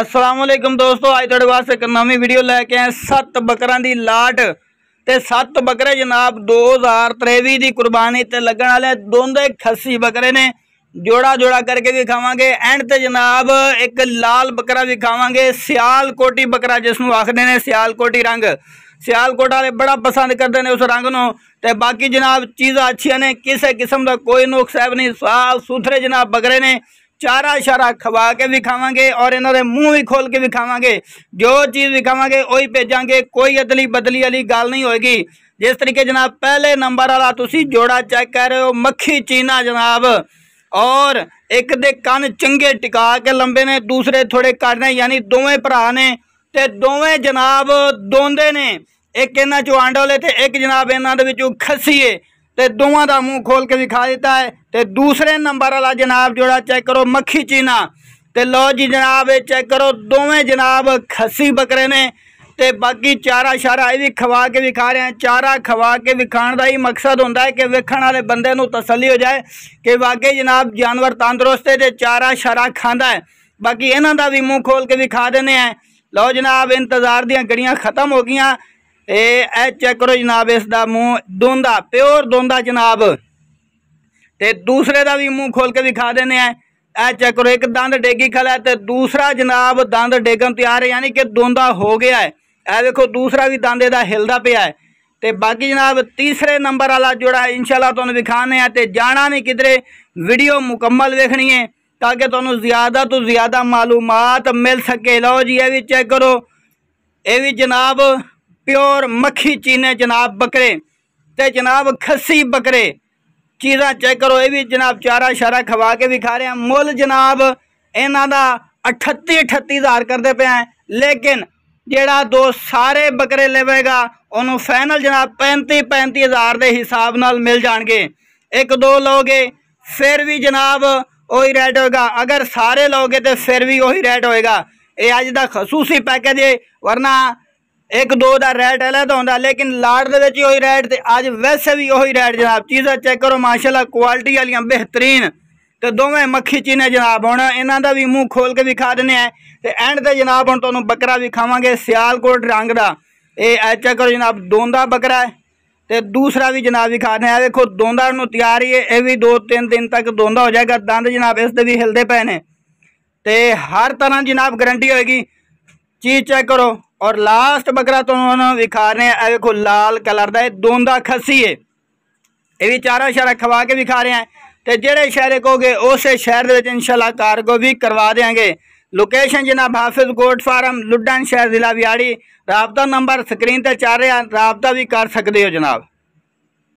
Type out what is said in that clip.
ਅਸਲਾਮੁਅਲੈਕਮ ਦੋਸਤੋ ਅੱਜ ਤੁਹਾਡੇ ਵਾਸਤੇ ਇੱਕ ਨਵੀਂ ਵੀਡੀਓ ਲੈ ਕੇ ਆਏ ਸੱਤ ਬੱਕਰਾਂ ਦੀ ਲਾਟ ਤੇ ਸੱਤ ਬੱਕਰੇ ਜਨਾਬ 2023 ਦੀ ਕੁਰਬਾਨੀ ਤੇ ਲੱਗਣ ਵਾਲੇ ਦੋਂਦੇ ਖੱਸੀ ਬੱਕਰੇ ਨੇ ਜੋੜਾ ਜੋੜਾ ਕਰਕੇ ਵੀ ਖਾਵਾਂਗੇ ਐਂਡ ਤੇ ਜਨਾਬ ਇੱਕ ਲਾਲ ਬੱਕਰਾ ਵੀ ਖਾਵਾਂਗੇ ਸਿਆਲ ਕੋਟੀ ਬੱਕਰਾ ਜਿਸ ਨੂੰ ਆਖਦੇ ਨੇ ਸਿਆਲ ਕੋਟੀ ਰੰਗ ਸਿਆਲਕੋਟ ਵਾਲੇ ਬੜਾ ਪਸੰਦ ਕਰਦੇ ਨੇ ਉਸ ਰੰਗ ਨੂੰ ਤੇ ਬਾਕੀ ਜਨਾਬ ਚੀਜ਼ਾਂ ਅੱਛੀਆਂ ਨੇ ਕਿਸੇ ਕਿਸਮ ਦਾ ਕੋਈ ਨੁਕਸ ਹੈ ਨਹੀਂ ਸਾਫ ਸੁਥਰੇ ਜਨਾਬ ਬਗਰੇ ਨੇ ਚਾਰਾ ਇਸ਼ਾਰਾ ਖਵਾ ਕੇ ਵਿਖਾਵਾਂਗੇ ਔਰ ਇਹਨਾਂ ਦੇ ਮੂੰਹ ਵੀ ਖੋਲ ਕੇ ਵਿਖਾਵਾਂਗੇ ਜੋ ਚੀਜ਼ ਵਿਖਾਵਾਂਗੇ ਉਹੀ ਭੇਜਾਂਗੇ ਕੋਈ ਅਦਲੀ ਬਦਲੀ ਵਾਲੀ ਗੱਲ ਨਹੀਂ ਹੋਏਗੀ ਜਿਸ ਤਰੀਕੇ ਜਨਾਬ ਪਹਿਲੇ ਨੰਬਰ ਵਾਲਾ ਤੁਸੀਂ ਜੋੜਾ ਚੈੱਕ ਕਰ ਰਹੇ ਹੋ ਮੱਖੀ ਚੀਨਾ ਜਨਾਬ ਔਰ ਇੱਕ ਦੇ ਕੰਨ ਚੰਗੇ ਟਿਕਾ ਕੇ ਲੰਬੇ ਨੇ ਦੂਸਰੇ ਥੋੜੇ ਕੱਟ ਨੇ ਯਾਨੀ ਦੋਵੇਂ ਭਰਾ ਨੇ ਤੇ ਦੋਵੇਂ ਜਨਾਬ ਦੋਂਦੇ ਨੇ ਇੱਕ ਇਹਨਾਂ ਚੋਂ ਆਂਡੋਲੇ ਤੇ ਇੱਕ ਜਨਾਬ ਇਹਨਾਂ ਦੇ ਵਿੱਚੋਂ ਖੱਸੀਏ ਤੇ ਦੋਵਾਂ ਦਾ ਮੂੰਹ ਖੋਲ ਕੇ ਵਿਖਾ ਦਿੱਤਾ ਹੈ ਤੇ ਦੂਸਰੇ ਨੰਬਰ ਵਾਲਾ ਜਨਾਬ ਜਿਹੜਾ ਚੈੱਕ ਕਰੋ ਮੱਖੀ ਚੀਨਾ ਤੇ ਲੋ ਜੀ ਜਨਾਬ ਇਹ ਚੈੱਕ ਕਰੋ ਦੋਵੇਂ ਜਨਾਬ ਖੱਸੀ ਬੱਕਰੇ ਨੇ ਤੇ ਬਾਕੀ ਚਾਰਾ ਸ਼ਾਰਾ ਇਹ ਵੀ ਖਵਾ ਕੇ ਵਿਖਾ ਰਹੇ ਆ ਚਾਰਾ ਖਵਾ ਕੇ ਵਿਖਾਣ ਦਾ ਹੀ ਮਕਸਦ ਹੁੰਦਾ ਹੈ ਕਿ ਵੇਖਣ ਵਾਲੇ ਬੰਦੇ ਨੂੰ ਤਸੱਲੀ ਹੋ ਜਾਏ ਕਿ ਵਾਕਈ ਜਨਾਬ ਜਾਨਵਰ ਤੰਦਰੁਸਤ ਹੈ ਤੇ ਚਾਰਾ ਸ਼ਾਰਾ ਖਾਂਦਾ ਹੈ ਬਾਕੀ ਇਹਨਾਂ ਦਾ ਵੀ ਮੂੰਹ ਖੋਲ ਕੇ ਵਿਖਾ ਦਿੰਦੇ ਆ ਲਓ ਜਨਾਬ ਇੰਤਜ਼ਾਰ ਦੀਆਂ ਗੜੀਆਂ ਖਤਮ ਹੋ ਗਈਆਂ ਇਹ ਚੈੱਕ ਕਰੋ ਜਨਾਬ ਇਸ ਦਾ ਮੂੰਹ ਦੋਂਦਾ ਪਿਓਰ ਦੋਂਦਾ ਜਨਾਬ ਤੇ ਦੂਸਰੇ ਦਾ ਵੀ ਮੂੰਹ ਖੋਲ ਕੇ ਦਿਖਾ ਦਿੰਦੇ ਆ ਇਹ ਚੈੱਕ ਕਰੋ ਇੱਕ ਦੰਦ ਡੇਗੀ ਖਲਾ ਤੇ ਦੂਸਰਾ ਜਨਾਬ ਦੰਦ ਡੇਗਣ ਤਿਆਰ ਹੈ ਯਾਨੀ ਕਿ ਦੋਂਦਾ ਹੋ ਗਿਆ ਹੈ ਇਹ ਵੇਖੋ ਦੂਸਰਾ ਵੀ ਦੰਦ ਇਹਦਾ ਹਿਲਦਾ ਪਿਆ ਹੈ ਤੇ ਬਾਕੀ ਜਨਾਬ ਤੀਸਰੇ ਨੰਬਰ ਵਾਲਾ ਜਿਹੜਾ ਇਨਸ਼ਾਅੱਲਾ ਤੁਹਾਨੂੰ ਵਿਖਾਣੇ ਆ ਤੇ ਜਾਣਾ ਨਹੀਂ ਕਿਧਰੇ ਵੀਡੀਓ ਮੁਕੰਮਲ ਵੇਖਣੀ ਹੈ ਤਾਂ ਕਿ ਤੁਹਾਨੂੰ ਜ਼ਿਆਦਾ ਤੋਂ ਜ਼ਿਆਦਾ ਮਾਲੂਮਾਤ ਮਿਲ ਸਕੇ ਲਓ ਜੀ ਇਹ ਵੀ ਚੈੱਕ ਕਰੋ ਇਹ ਵੀ ਜਨਾਬ प्योर मक्खी चीने जनाब बकरे ते जनाब खस्सी बकरे ਚੀਜ਼ਾਂ ਚੈੱਕ ਕਰੋ ਇਹ ਵੀ ਜਨਾਬ ਚਾਰਾ ਸ਼ਾਰਾ ਖਵਾ ਕੇ ਵੀ ਖਾ ਰਹੇ ਆ ਮੁੱਲ ਜਨਾਬ ਇਹਨਾਂ ਦਾ 38 38000 ਕਰਦੇ ਪਿਆ ਲੇਕਿਨ ਜਿਹੜਾ ਦੋ ਸਾਰੇ ਬੱਕਰੇ ਲਵੇਗਾ ਉਹਨੂੰ ਫਾਈਨਲ ਜਨਾਬ 35 35000 ਦੇ ਹਿਸਾਬ ਨਾਲ ਮਿਲ ਜਾਣਗੇ ਇੱਕ ਦੋ ਲੋਗੇ ਫਿਰ ਵੀ ਜਨਾਬ ਉਹੀ ਰੇਟ ਹੋਏਗਾ ਅਗਰ ਸਾਰੇ ਲੋਗੇ ਤੇ ਫਿਰ ਵੀ ਉਹੀ ਰੇਟ ਹੋਏਗਾ ਇਹ ਅੱਜ ਦਾ ਖਸੂਸੀ ਪੈਕੇਜ ਹੈ ਵਰਨਾ ਇੱਕ ਦੋ ਦਾ ਰੇਟ ਅਲੱਗ ਹੁੰਦਾ ਲੇਕਿਨ ਲਾੜ ਦੇ ਵਿੱਚ ਉਹੀ ਰੇਟ ਤੇ ਅੱਜ ਵੈਸੇ ਵੀ ਉਹੀ ਰੇਟ ਜਨਾਬ ਚੀਜ਼ਾਂ ਚੈੱਕ ਕਰੋ ਮਾਸ਼ਾਅੱਲਾ ਕੁਆਲਿਟੀ ਵਾਲੀਆਂ ਬਿਹਤਰੀਨ ਤੇ ਦੋਵੇਂ ਮੱਖੀ ਚੀਨੇ ਜਨਾਬ ਹੁਣ ਇਹਨਾਂ ਦਾ ਵੀ ਮੂੰਹ ਖੋਲ ਕੇ ਵਿਖਾ ਦਿੰਨੇ ਆ ਤੇ ਐਂਡ ਤੇ ਜਨਾਬ ਹੁਣ ਤੁਹਾਨੂੰ ਬੱਕਰਾ ਵਿਖਾਵਾਂਗੇ ਸਿਆਲਕੋਟ ਰੰਗ ਦਾ ਇਹ ਚੈੱਕ ਕਰੋ ਜਨਾਬ ਦੋਂਦਾ ਬੱਕਰਾ ਹੈ ਤੇ ਦੂਸਰਾ ਵੀ ਜਨਾਬ ਵਿਖਾ ਦਿੰਨੇ ਆ ਵੇਖੋ ਦੋਂਦਾ ਨੂੰ ਤਿਆਰ ਹੀ ਹੈ ਇਹ ਵੀ 2-3 ਦਿਨ ਤੱਕ ਦੋਂਦਾ ਹੋ ਜਾਏਗਾ ਦੰਦ ਜਨਾਬ ਇਸ ਦੇ ਵੀ ਹਿਲਦੇ ਪਏ ਨੇ ਤੇ ਹਰ ਤਰ੍ਹਾਂ ਜਨਾਬ ਗਰੰਟੀ ਹੋਏਗੀ ਚੀਜ਼ ਚੈੱਕ ਕਰੋ ਔਰ ਲਾਸਟ ਬੱਕਰਾ ਤੁਹਾਨੂੰ ਵਿਖਾ ਰਹੇ ਆ ਵੇਖੋ ਲਾਲ ਕਲਰ ਦਾ ਇਹ ਦੋਂਦਾ ਖੱਸੀ ਏ ਇਹ ਵੀ ਚਾਰਾ ਸ਼ਾਰਾ ਖਵਾ ਕੇ ਵਿਖਾ ਰਹੇ ਆ ਤੇ ਜਿਹੜੇ ਸ਼ਹਿਰ ਕਹੋਗੇ ਉਸੇ ਸ਼ਹਿਰ ਦੇ ਵਿੱਚ ਇਨਸ਼ਾਅੱਲਾ ਕਾਰਗੋ ਵੀ ਕਰਵਾ ਦੇਾਂਗੇ लोकेशन जनाब हाफिज गोट फार्म लुडन शहर जिला बिहाड़ी रबता नंबर स्क्रीन पर चल रहा रबता भी कर सकते हो जनाब